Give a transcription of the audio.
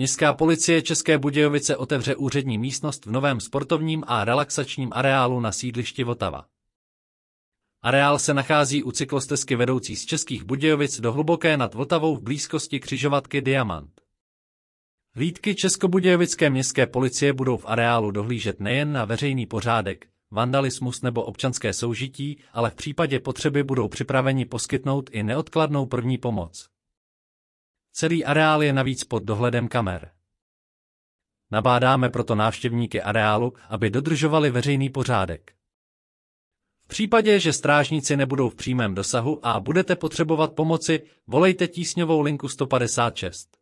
Městská policie České Budějovice otevře úřední místnost v novém sportovním a relaxačním areálu na sídlišti Votava. Areál se nachází u cyklostezky vedoucí z Českých Budějovic do Hluboké nad Vltavou v blízkosti křižovatky Diamant. Lídky Českobudějovické městské policie budou v areálu dohlížet nejen na veřejný pořádek, vandalismus nebo občanské soužití, ale v případě potřeby budou připraveni poskytnout i neodkladnou první pomoc. Celý areál je navíc pod dohledem kamer. Nabádáme proto návštěvníky areálu, aby dodržovali veřejný pořádek. V případě, že strážníci nebudou v přímém dosahu a budete potřebovat pomoci, volejte tísňovou linku 156.